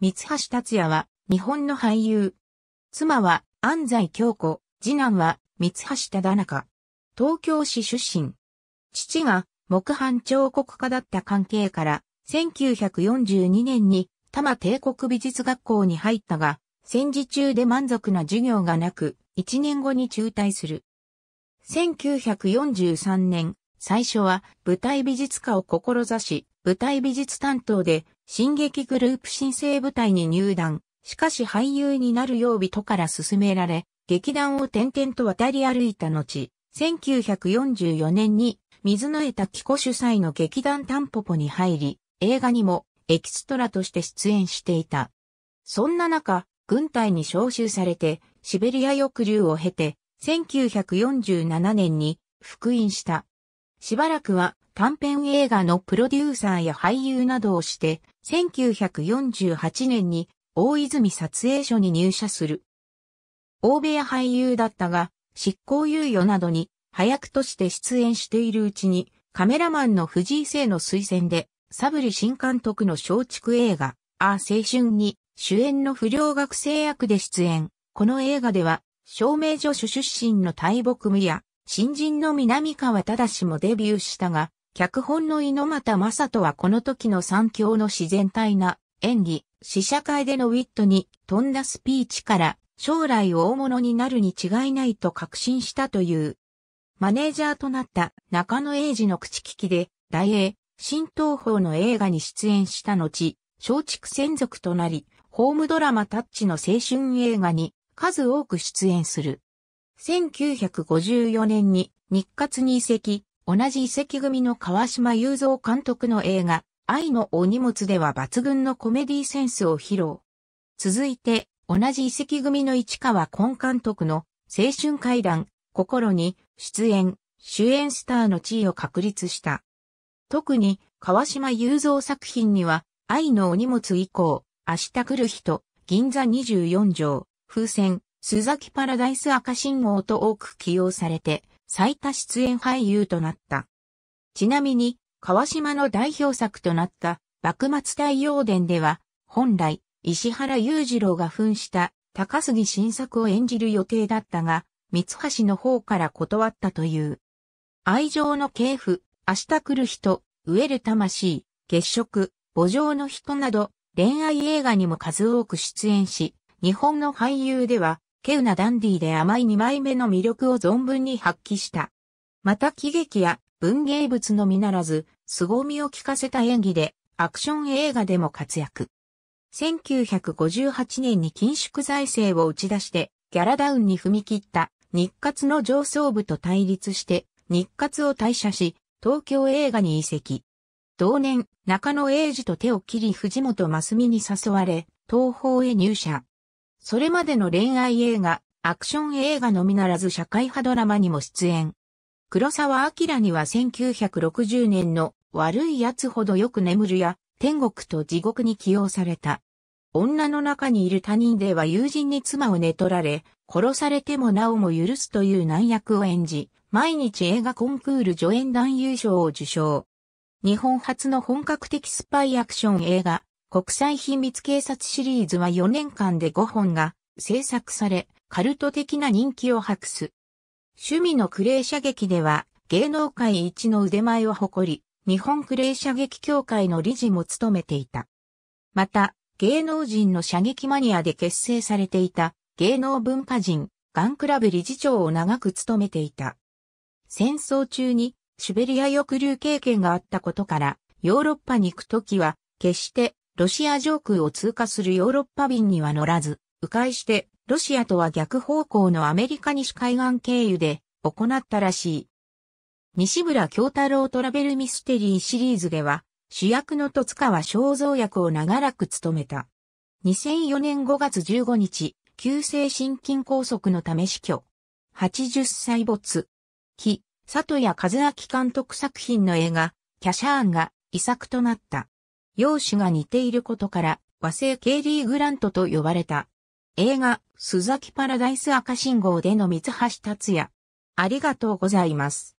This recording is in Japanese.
三橋達也は日本の俳優。妻は安西京子、次男は三橋忠中。東京市出身。父が木版彫刻家だった関係から1942年に多摩帝国美術学校に入ったが、戦時中で満足な授業がなく、1年後に中退する。1943年、最初は舞台美術家を志し、舞台美術担当で進撃グループ新生部隊に入団。しかし俳優になる曜日とから勧められ、劇団を転々と渡り歩いた後、1944年に水の得た滝子主催の劇団タンポポに入り、映画にもエキストラとして出演していた。そんな中、軍隊に召集されて、シベリア抑留を経て、1947年に復員した。しばらくは短編映画のプロデューサーや俳優などをして、1948年に大泉撮影所に入社する。大部屋俳優だったが、執行猶予などに、早くとして出演しているうちに、カメラマンの藤井聖の推薦で、サブリ新監督の松竹映画、ああ青春に、主演の不良学生役で出演。この映画では、証明助手出身の大木無や、新人の南川正もデビューしたが、脚本の猪俣正人はこの時の三強の自然体な演技、試写会でのウィットに富んだスピーチから将来大物になるに違いないと確信したという。マネージャーとなった中野英二の口利きで、大英、新東宝の映画に出演した後、松竹専属となり、ホームドラマタッチの青春映画に数多く出演する。1954年に日活に移籍、同じ遺跡組の川島雄三監督の映画、愛のお荷物では抜群のコメディセンスを披露。続いて、同じ遺跡組の市川昆監督の青春階段、心に出演、主演スターの地位を確立した。特に川島雄三作品には愛のお荷物以降、明日来る人、銀座24条、風船、須崎パラダイス赤信号と多く起用されて、最多出演俳優となった。ちなみに、川島の代表作となった幕末太陽伝では、本来、石原裕次郎が扮した高杉晋作を演じる予定だったが、三橋の方から断ったという。愛情の系譜、明日来る人、飢える魂、月食、墓上の人など、恋愛映画にも数多く出演し、日本の俳優では稀有なダンディーで甘い二枚目の魅力を存分に発揮した。また喜劇や文芸物のみならず、凄みを聞かせた演技で、アクション映画でも活躍。1958年に緊縮財政を打ち出して、ギャラダウンに踏み切った日活の上層部と対立して、日活を退社し、東京映画に移籍。同年、中野英二と手を切り藤本真澄に誘われ、東方へ入社。それまでの恋愛映画、アクション映画のみならず社会派ドラマにも出演。黒沢明には1960年の悪い奴ほどよく眠るや天国と地獄に起用された。女の中にいる他人では友人に妻を寝取られ、殺されてもなおも許すという難役を演じ、毎日映画コンクール助演男優賞を受賞。日本初の本格的スパイアクション映画、国際秘密警察シリーズは4年間で5本が制作され、カルト的な人気を博す。趣味のクレー射撃では、芸能界一の腕前を誇り、日本クレー射撃協会の理事も務めていた。また、芸能人の射撃マニアで結成されていた、芸能文化人、ガンクラブ理事長を長く務めていた。戦争中にシュベリア抑留経験があったことから、ヨーロッパに行くときは、決してロシア上空を通過するヨーロッパ便には乗らず、迂回して、ロシアとは逆方向のアメリカ西海岸経由で行ったらしい。西村京太郎トラベルミステリーシリーズでは、主役の戸塚は肖像役を長らく務めた。2004年5月15日、急性心筋梗塞のため死去。80歳没。木、里谷和明監督作品の映画、キャシャーンが遺作となった。容姿が似ていることから、和製ケーリー・グラントと呼ばれた。映画、鈴木パラダイス赤信号での三橋達也。ありがとうございます。